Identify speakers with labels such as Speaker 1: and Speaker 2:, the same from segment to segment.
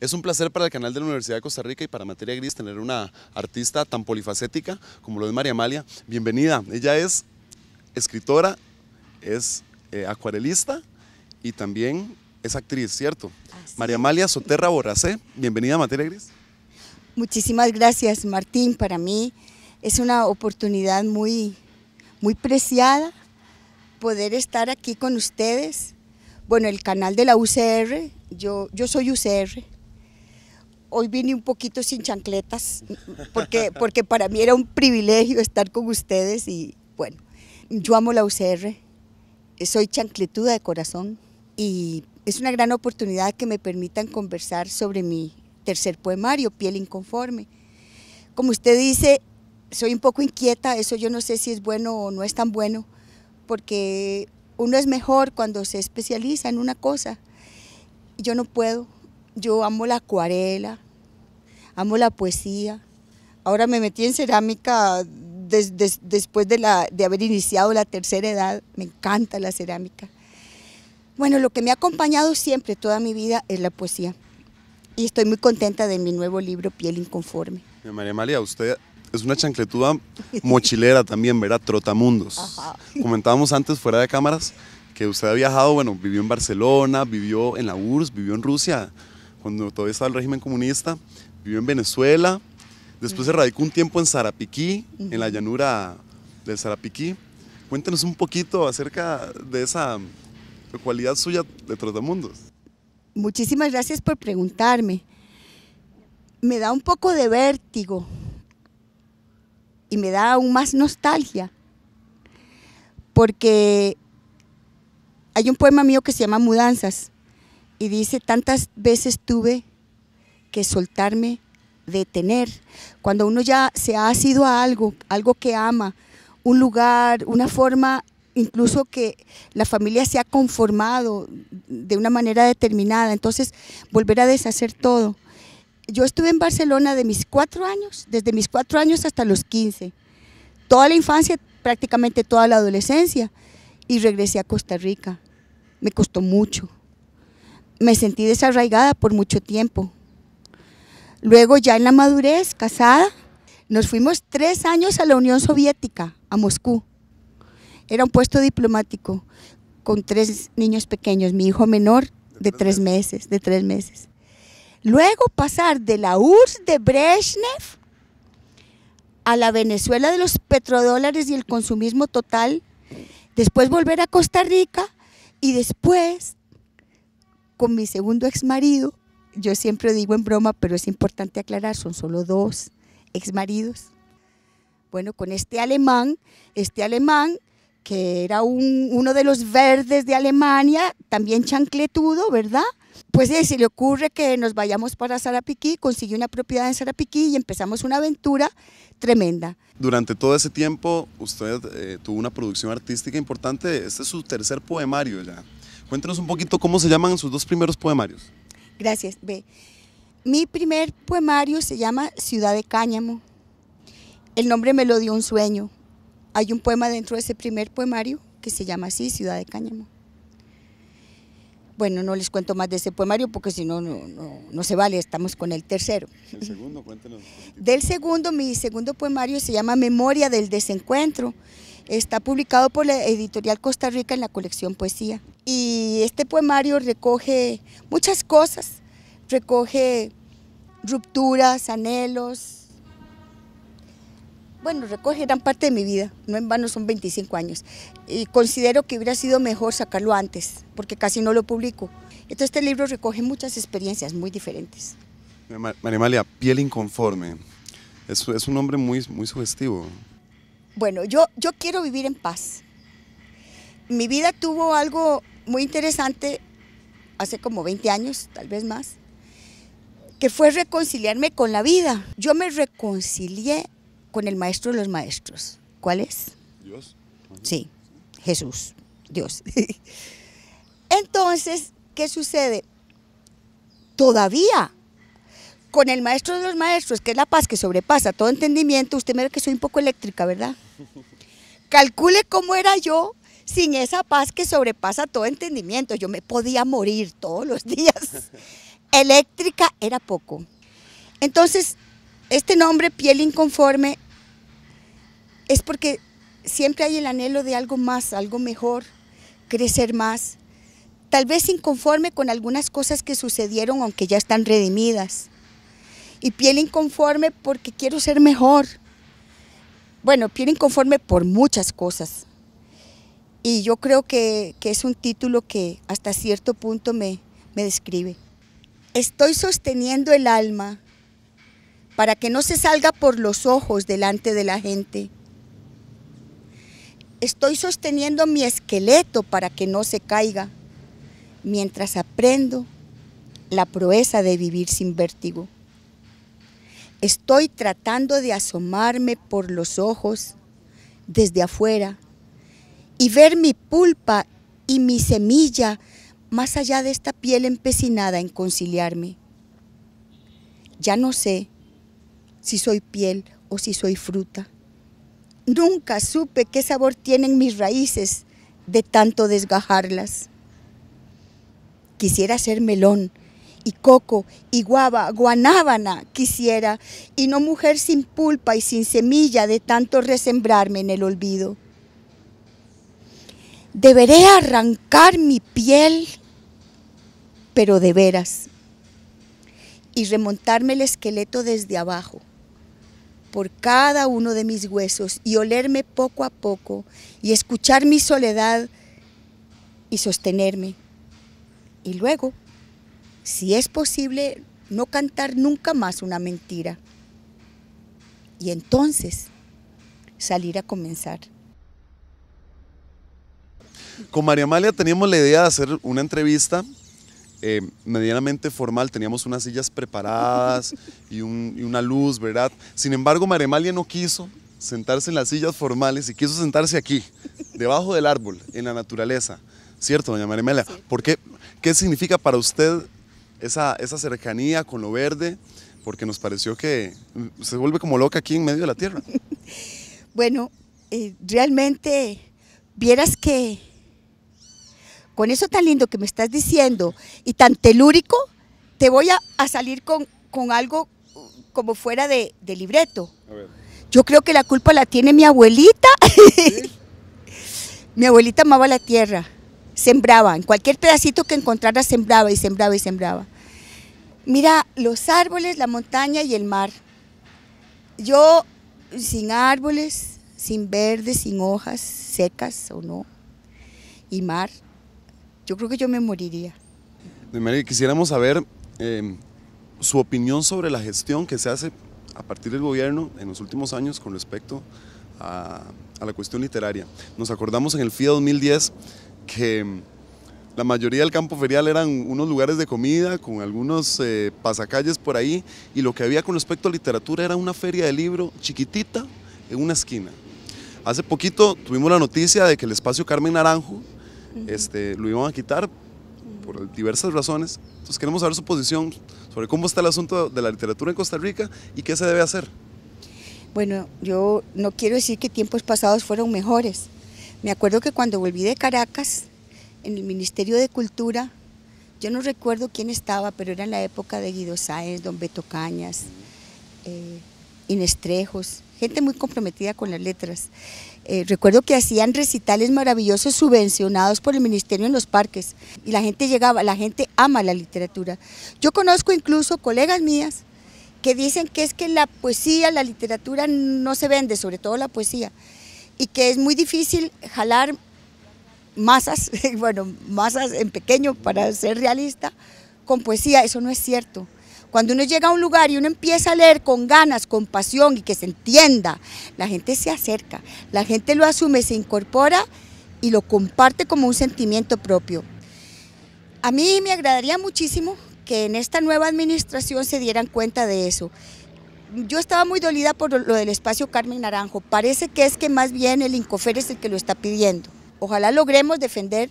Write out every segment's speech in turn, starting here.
Speaker 1: Es un placer para el canal de la Universidad de Costa Rica y para Materia Gris tener una artista tan polifacética como lo es María Amalia. Bienvenida. Ella es escritora, es eh, acuarelista y también es actriz, ¿cierto? María Amalia Soterra Borracé, bienvenida a Materia Gris.
Speaker 2: Muchísimas gracias, Martín. Para mí es una oportunidad muy, muy preciada poder estar aquí con ustedes. Bueno, el canal de la UCR, yo, yo soy UCR, hoy vine un poquito sin chancletas, porque, porque para mí era un privilegio estar con ustedes y bueno, yo amo la UCR, soy chancletuda de corazón y es una gran oportunidad que me permitan conversar sobre mi tercer poemario, Piel Inconforme. Como usted dice, soy un poco inquieta, eso yo no sé si es bueno o no es tan bueno, porque uno es mejor cuando se especializa en una cosa. Yo no puedo, yo amo la acuarela, amo la poesía. Ahora me metí en cerámica después de, la, de haber iniciado la tercera edad. Me encanta la cerámica. Bueno, lo que me ha acompañado siempre toda mi vida es la poesía. Y estoy muy contenta de mi nuevo libro, Piel Inconforme.
Speaker 1: María María, usted es una chancletuda mochilera también, ¿verdad? Trotamundos. Comentábamos antes fuera de cámaras que usted ha viajado, bueno, vivió en Barcelona, vivió en la URSS, vivió en Rusia cuando todavía estaba el régimen comunista, vivió en Venezuela, después se radicó un tiempo en Zarapiquí, en la llanura del Zarapiquí. Cuéntenos un poquito acerca de esa cualidad suya de Trotamundos.
Speaker 2: Muchísimas gracias por preguntarme. Me da un poco de vértigo y me da aún más nostalgia, porque hay un poema mío que se llama Mudanzas y dice, tantas veces tuve que soltarme, detener. Cuando uno ya se ha sido a algo, algo que ama, un lugar, una forma, incluso que la familia se ha conformado de una manera determinada, entonces volver a deshacer todo. Yo estuve en Barcelona de mis cuatro años, desde mis cuatro años hasta los 15, toda la infancia, prácticamente toda la adolescencia, y regresé a Costa Rica. Me costó mucho me sentí desarraigada por mucho tiempo. Luego ya en la madurez, casada, nos fuimos tres años a la Unión Soviética, a Moscú. Era un puesto diplomático con tres niños pequeños, mi hijo menor de tres meses, de tres meses. Luego pasar de la URSS de Brezhnev a la Venezuela de los petrodólares y el consumismo total, después volver a Costa Rica y después con mi segundo ex marido, yo siempre digo en broma, pero es importante aclarar, son solo dos ex maridos. Bueno, con este alemán, este alemán que era uno de los verdes de Alemania, también chancletudo, ¿verdad? Pues eh, se le ocurre que nos vayamos para Sarapiquí, consigue una propiedad en Sarapiquí y empezamos una aventura tremenda.
Speaker 1: Durante todo ese tiempo usted eh, tuvo una producción artística importante, este es su tercer poemario ya. Cuéntenos un poquito cómo se llaman sus dos primeros poemarios.
Speaker 2: Gracias, Ve, Mi primer poemario se llama Ciudad de Cáñamo. El nombre me lo dio un sueño. Hay un poema dentro de ese primer poemario que se llama así, Ciudad de Cáñamo. Bueno, no les cuento más de ese poemario porque si no, no, no se vale, estamos con el tercero.
Speaker 1: El segundo, cuéntenos.
Speaker 2: Del segundo, mi segundo poemario se llama Memoria del Desencuentro Está publicado por la editorial Costa Rica en la colección Poesía. Y este poemario recoge muchas cosas, recoge rupturas, anhelos, bueno, recoge gran parte de mi vida, no en vano son 25 años. Y considero que hubiera sido mejor sacarlo antes, porque casi no lo publico. Entonces este libro recoge muchas experiencias muy diferentes.
Speaker 1: María Piel Inconforme, es, es un nombre muy, muy sugestivo.
Speaker 2: Bueno, yo, yo quiero vivir en paz. Mi vida tuvo algo muy interesante hace como 20 años, tal vez más, que fue reconciliarme con la vida. Yo me reconcilié con el maestro de los maestros. ¿Cuál es? Dios. Sí, Jesús, Dios. Entonces, ¿qué sucede? Todavía con el maestro de los maestros, que es la paz que sobrepasa todo entendimiento, usted me ve que soy un poco eléctrica, ¿verdad? Calcule cómo era yo sin esa paz que sobrepasa todo entendimiento. Yo me podía morir todos los días. eléctrica era poco. Entonces, este nombre, piel inconforme, es porque siempre hay el anhelo de algo más, algo mejor, crecer más, tal vez inconforme con algunas cosas que sucedieron aunque ya están redimidas y piel inconforme porque quiero ser mejor. Bueno, piel inconforme por muchas cosas. Y yo creo que, es un título que hasta cierto punto me describe. Estoy sosteniendo el alma para que no se salga por los ojos delante de la gente. Estoy sosteniendo mi esqueleto para que no se caiga, mientras aprendo la proeza de vivir sin vértigo. Estoy tratando de asomarme por los ojos desde afuera y ver mi pulpa y mi semilla más allá de esta piel empecinada en conciliarme. Ya no sé si soy piel o si soy fruta. Nunca supe qué sabor tienen mis raíces de tanto desgajarlas. Quisiera ser melón, y coco y guava, guanábana quisiera, y no mujer sin pulpa y sin semilla de tanto resembrarme en el olvido. Deberé arrancar mi piel, pero de veras, y remontarme el esqueleto desde abajo por cada uno de mis huesos y olerme poco a poco y escuchar mi soledad y sostenerme. Y luego si es posible, no cantar nunca más una mentira. Y entonces salir a comenzar.
Speaker 1: Con María Amalia teníamos la idea de hacer una entrevista eh, medianamente formal, teníamos unas sillas preparadas y, una luz, ¿verdad? Sin embargo, María Amalia no quiso sentarse en las sillas formales y quiso sentarse aquí, debajo del árbol, en la naturaleza. ¿Cierto, doña María Amalia? ¿Por qué? ¿Qué significa para usted esa, cercanía con lo verde, porque nos pareció que se vuelve como loca aquí en medio de la tierra.
Speaker 2: bueno, eh, realmente vieras que con eso tan lindo que me estás diciendo y tan telúrico, te voy a, salir con, algo como fuera de, libreto. Yo creo que la culpa la tiene mi abuelita. mi abuelita amaba la tierra sembraba, en cualquier pedacito que encontrara sembraba y sembraba y sembraba. Mira, los árboles, la montaña y el mar. Yo sin árboles, sin verde, sin hojas secas o no, y mar, yo creo que yo me moriría.
Speaker 1: que quisiéramos saber em, su opinión sobre la gestión que se hace a partir del gobierno en los últimos años con respecto a, a la cuestión literaria. Nos acordamos en el FIA 2010 que mm, la mayoría del campo ferial eran unos lugares de comida con algunos eh, pasacalles por ahí y lo que había con respecto a literatura era una feria de libro chiquitita en una esquina. Hace poquito tuvimos la noticia de que el espacio Carmen Naranjo este, lo iban a quitar por diversas razones. Entonces queremos saber su posición sobre cómo está el asunto de la literatura en Costa Rica y qué se debe hacer.
Speaker 2: Bueno, yo no quiero decir que tiempos pasados fueron mejores, me acuerdo que cuando volví de Caracas, en el Ministerio de Cultura, yo no recuerdo quién estaba, pero era en la época de Guido Sáenz, Don Beto Cañas, eh, Inestrejos, gente muy comprometida con las letras. Eh, recuerdo que hacían recitales maravillosos subvencionados por el ministerio en los parques y la gente llegaba, la gente ama la literatura. Yo conozco incluso colegas mías que dicen que es que la poesía, la literatura no se vende, sobre todo la poesía y que es muy difícil jalar masas, bueno, masas en pequeño para ser realista, con poesía, eso no es cierto. Cuando uno llega a un lugar y uno empieza a leer con ganas, con pasión y que se entienda, la gente se acerca, la gente lo asume, se incorpora y lo comparte como un sentimiento propio. A mí me agradaría muchísimo que en esta nueva administración se dieran cuenta de eso, yo estaba muy dolida por lo del espacio Carmen Naranjo. Parece que es que más bien el Incofer es el que lo está pidiendo. Ojalá logremos defender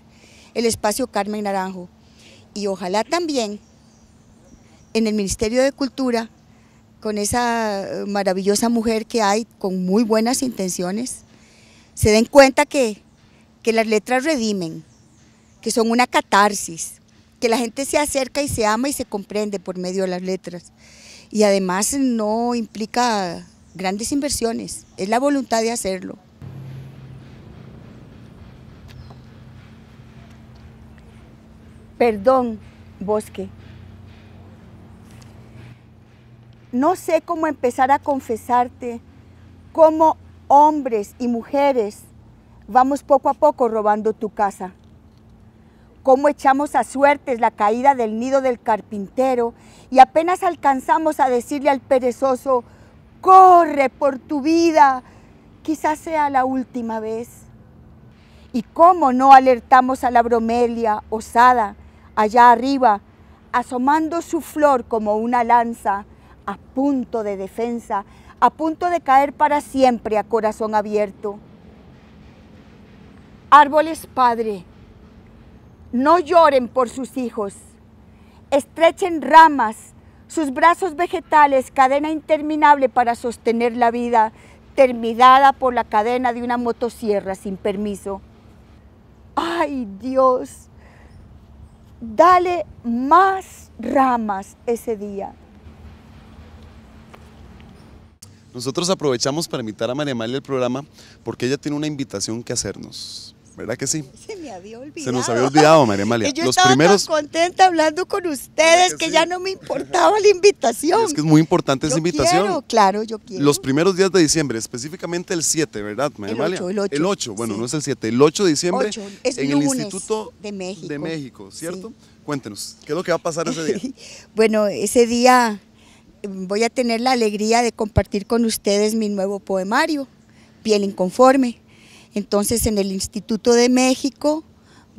Speaker 2: el espacio Carmen Naranjo. Y ojalá también en el Ministerio de Cultura, con esa eh, maravillosa mujer que hay, con muy buenas intenciones, se den cuenta que, que las letras redimen, que son una catarsis, que la gente se acerca y se ama y se comprende por medio de las letras y además no implica grandes inversiones, es la voluntad de hacerlo. Perdón, bosque. No sé cómo empezar a confesarte cómo hombres y mujeres vamos poco a poco robando tu casa cómo echamos a suertes la caída del nido del carpintero y apenas alcanzamos a decirle al perezoso, corre por tu vida, quizás sea la última vez. Y cómo no alertamos a la bromelia osada allá arriba, asomando su flor como una lanza a punto de defensa, a punto de caer para siempre a corazón abierto. Árboles Padre, no lloren por sus hijos. Estrechen ramas, sus brazos vegetales, cadena interminable para sostener la vida, terminada por la cadena de una motosierra sin permiso. ¡Ay, Dios! Dale más ramas ese día.
Speaker 1: Nosotros aprovechamos para invitar a María Amalia al programa porque ella tiene una invitación que hacernos. ¿verdad que sí?
Speaker 2: Se me había olvidado. nos había olvidado,
Speaker 1: María Malia. yo estaba
Speaker 2: contenta hablando con ustedes que, ya no me importaba la invitación. Es que es
Speaker 1: muy importante esa invitación.
Speaker 2: claro, yo quiero. Los
Speaker 1: primeros días de diciembre, específicamente el 7, ¿verdad, María el el 8. bueno, no es el 7, el 8 de diciembre Es en el Instituto
Speaker 2: de México, de México ¿cierto?
Speaker 1: Cuéntenos, ¿qué es lo que va a pasar ese día?
Speaker 2: bueno, ese día eh, voy a tener la alegría de compartir con ustedes mi nuevo poemario, Piel Inconforme entonces en el Instituto de México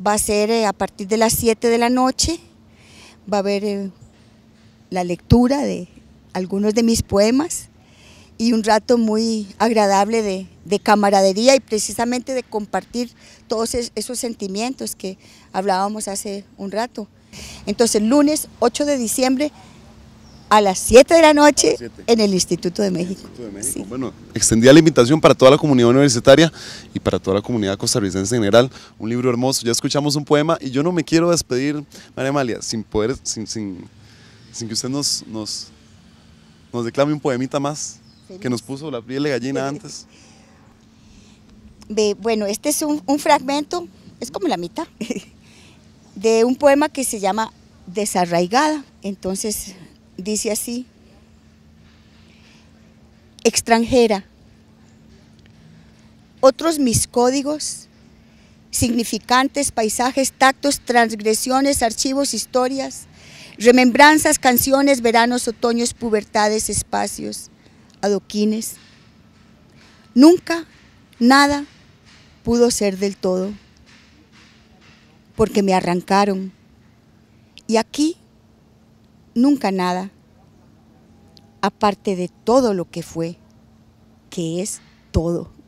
Speaker 2: va a ser eh, a partir de las 7 de la noche, va a haber eh, la lectura de algunos de mis poemas y un rato muy agradable de, camaradería y precisamente de compartir todos esos sentimientos que hablábamos hace un rato. Entonces, lunes 8 de diciembre a las 7 de la noche en el Instituto de México.
Speaker 1: Bueno, extendía la invitación para toda la comunidad universitaria y para toda la comunidad costarricense en general. Un libro hermoso, ya escuchamos un poema y yo no me quiero despedir, María Amalia, sin poder, sin, sin, sin que usted nos, nos, nos declame un poemita más que nos puso la piel de gallina antes.
Speaker 2: bueno, este es un, un fragmento, es como la mitad, de un poema que se llama Desarraigada. Entonces dice así, extranjera. Otros mis códigos, significantes, paisajes, tactos, transgresiones, archivos, historias, remembranzas, canciones, veranos, otoños, pubertades, espacios, adoquines. Nunca nada pudo ser del todo, porque me arrancaron. Y aquí nunca nada, aparte de todo lo que fue, que es todo.